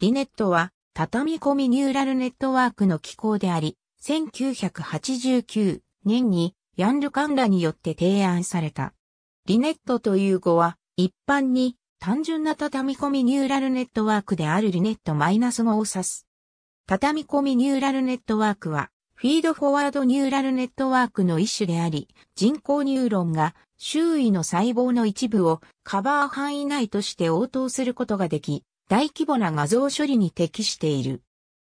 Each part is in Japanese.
リネットは、畳込みニューラルネットワークの機構であり、1989年にヤンルカンラによって提案された。リネットという語は、一般に単純な畳込みニューラルネットワークであるリネットマイナス語を指す。畳込みニューラルネットワークは、フィードフォワードニューラルネットワークの一種であり、人工ニューロンが周囲の細胞の一部をカバー範囲内として応答することができ、大規模な画像処理に適している。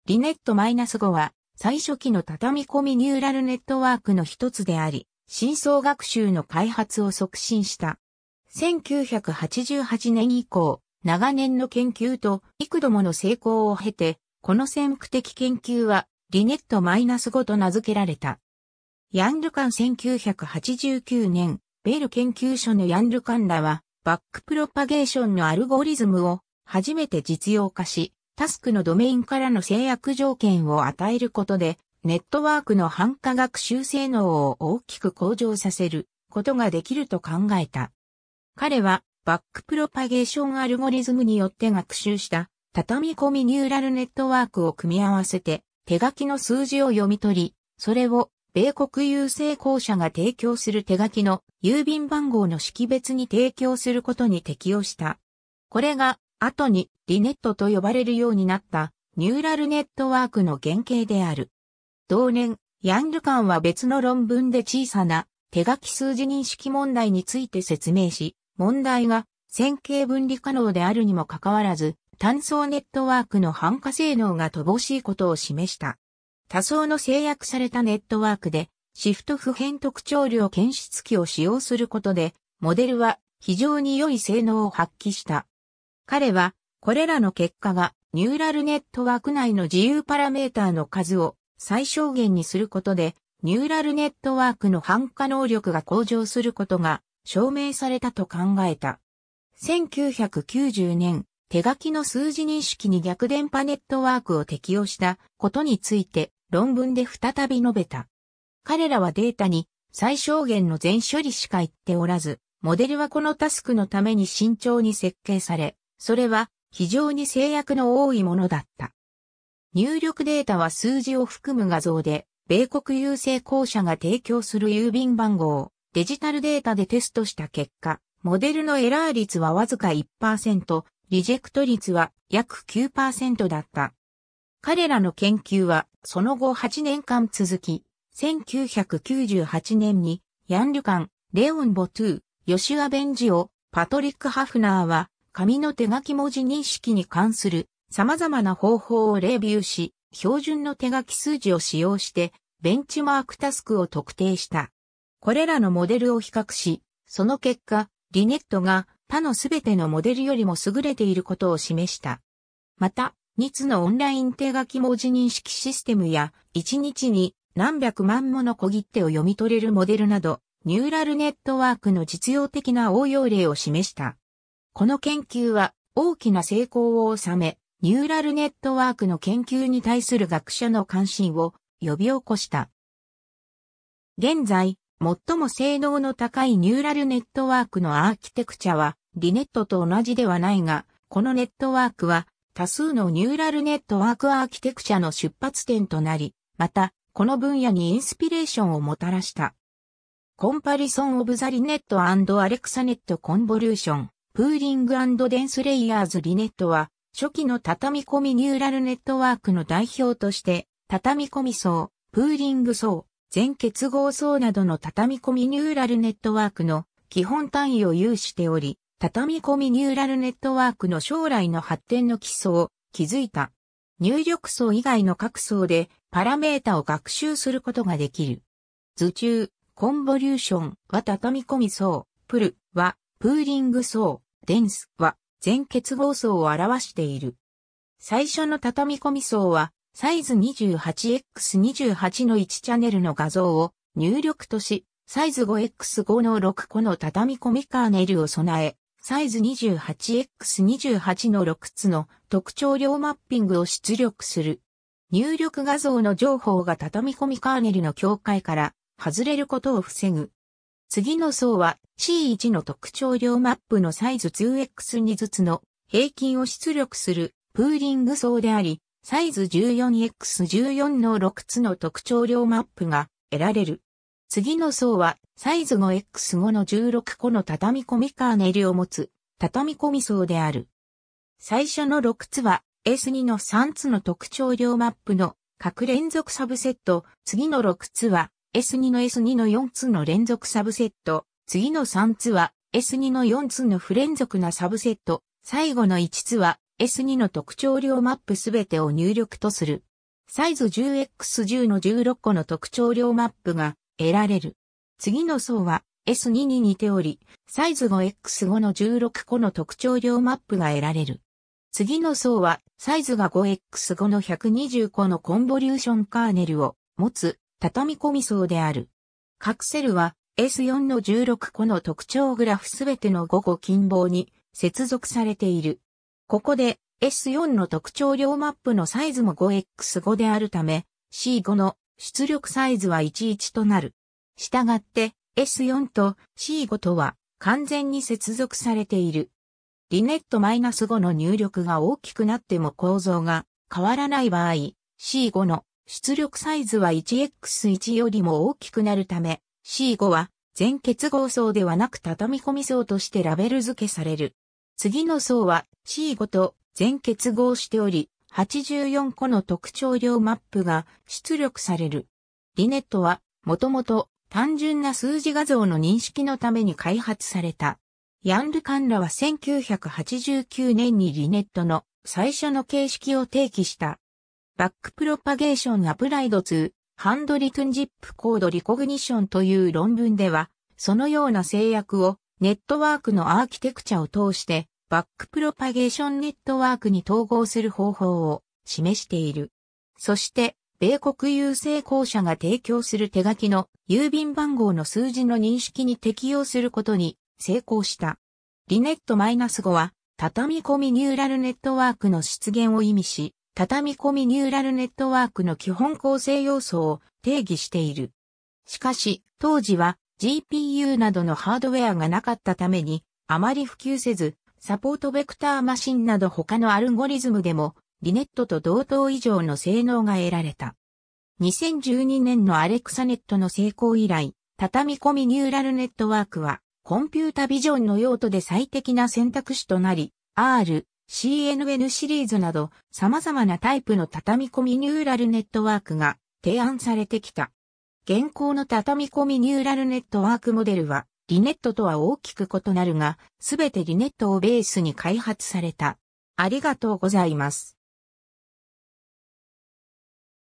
リネット -5 は最初期の畳み込みニューラルネットワークの一つであり、深層学習の開発を促進した。1988年以降、長年の研究と幾度もの成功を経て、この先駆的研究はリネット -5 と名付けられた。ヤンルカン1989年、ベール研究所のヤンルカンらは、バックプロパゲーションのアルゴリズムを初めて実用化し、タスクのドメインからの制約条件を与えることで、ネットワークの反化学習性能を大きく向上させることができると考えた。彼は、バックプロパゲーションアルゴリズムによって学習した畳み込みニューラルネットワークを組み合わせて手書きの数字を読み取り、それを米国郵政公社が提供する手書きの郵便番号の識別に提供することに適用した。これが後にリネットと呼ばれるようになったニューラルネットワークの原型である。同年、ヤングカンは別の論文で小さな手書き数字認識問題について説明し、問題が線形分離可能であるにもかかわらず、単層ネットワークの反過性能が乏しいことを示した。多層の制約されたネットワークで、シフト普遍特徴量検出器を使用することで、モデルは非常に良い性能を発揮した。彼は、これらの結果がニューラルネットワーク内の自由パラメーターの数を最小限にすることで、ニューラルネットワークの反化能力が向上することが証明されたと考えた。1990年、手書きの数字認識に逆電波ネットワークを適用したことについて論文で再び述べた。彼らはデータに最小限の全処理しか言っておらず、モデルはこのタスクのために慎重に設計され、それは非常に制約の多いものだった。入力データは数字を含む画像で、米国郵政公社が提供する郵便番号をデジタルデータでテストした結果、モデルのエラー率はわずか1%、リジェクト率は約9%だった。彼らの研究はその後8年間続き、1998年にヤン・リュカン、レオン・ボトゥー、ヨシュア・ベンジオ、パトリック・ハフナーは紙の手書き文字認識に関する様々な方法をレビューし、標準の手書き数字を使用して、ベンチマークタスクを特定した。これらのモデルを比較し、その結果、リネットが他のすべてのモデルよりも優れていることを示した。また、ニつのオンライン手書き文字認識システムや、1日に何百万もの小切手を読み取れるモデルなど、ニューラルネットワークの実用的な応用例を示した。この研究は大きな成功を収め、ニューラルネットワークの研究に対する学者の関心を呼び起こした。現在、最も性能の高いニューラルネットワークのアーキテクチャは、リネットと同じではないが、このネットワークは多数のニューラルネットワークアーキテクチャの出発点となり、また、この分野にインスピレーションをもたらした。コンパリソン・オブ・ザ・リネットアレクサネット・コンボリューションプーリングデンスレイヤーズリネットは、初期の畳み込みニューラルネットワークの代表として、畳み込み層、プーリング層、全結合層などの畳み込みニューラルネットワークの基本単位を有しており、畳み込みニューラルネットワークの将来の発展の基礎を築いた。入力層以外の各層でパラメータを学習することができる。図中、コンボリューションは畳み込み層、プルはプーリング層、デンスは全結合層を表している。最初の畳み込み層は、サイズ 28x28 の1チャネルの画像を入力とし、サイズ 5x5 の6個の畳み込みカーネルを備え、サイズ 28x28 の6つの特徴量マッピングを出力する。入力画像の情報が畳み込みカーネルの境界から外れることを防ぐ次の層は C1 の特徴量マップのサイズ 2x2 ずつの平均を出力するプーリング層であり、サイズ 14x14 の6つの特徴量マップが得られる。次の層はサイズ 5x5 の16個の畳み込みカーネリを持つ畳み込み層である。最初の6つは S2 の3つの特徴量マップの各連続サブセット、次の6つは S2 の S2 の4つの連続サブセット、次の3つは S2 の4つの不連続なサブセット、最後の5つは S2 の特徴量マップすべてを入力とする。サイズ 10X10 の16個の特徴量マップが得られる。次の層は S2 に似ており、サイズ 5X5 の16個の特徴量マップが得られる。次の層は、サイズが 5X5 の120個のコンボリューションカーネルを持つ畳み込み層である。カクセルは S4 の16個の特徴グラフすべての5個近傍に接続されている。ここで S4 の特徴量マップのサイズも 5x5 であるため C5 の出力サイズは11となる。したがって S4 と C5 とは完全に接続されている。リネット -5 の入力が大きくなっても構造が変わらない場合、C5 の出力サイズは 1X1 よりも大きくなるため、C5 は全結合層ではなく畳み込み層としてラベル付けされる。次の層は C5 と全結合しており、84個の特徴量マップが出力される。リネットはもともと単純な数字画像の認識のために開発された。ヤンルカンラは1989年にリネットの最初の形式を提起した。バックプロパゲーションアプライド2、ハンドリトゥンジップコードリコグニションという論文では、そのような制約をネットワークのアーキテクチャを通してバックプロパゲーションネットワークに統合する方法を示している。そして、米国郵政公社が提供する手書きの郵便番号の数字の認識に適用することに成功した。リネット -5 は、畳み込みニューラルネットワークの出現を意味し、畳み込みニューラルネットワークの基本構成要素を定義している。しかし、当時は GPU などのハードウェアがなかったために、あまり普及せず、サポートベクターマシンなど他のアルゴリズムでも、リネットと同等以上の性能が得られた。2012年のアレクサネットの成功以来、畳み込みニューラルネットワークは、コンピュータビジョンの用途で最適な選択肢となり、R、CNN シリーズなど様々なタイプの畳み込みニューラルネットワークが提案されてきた。現行の畳み込みニューラルネットワークモデルはリネットとは大きく異なるが、すべてリネットをベースに開発された。ありがとうございます。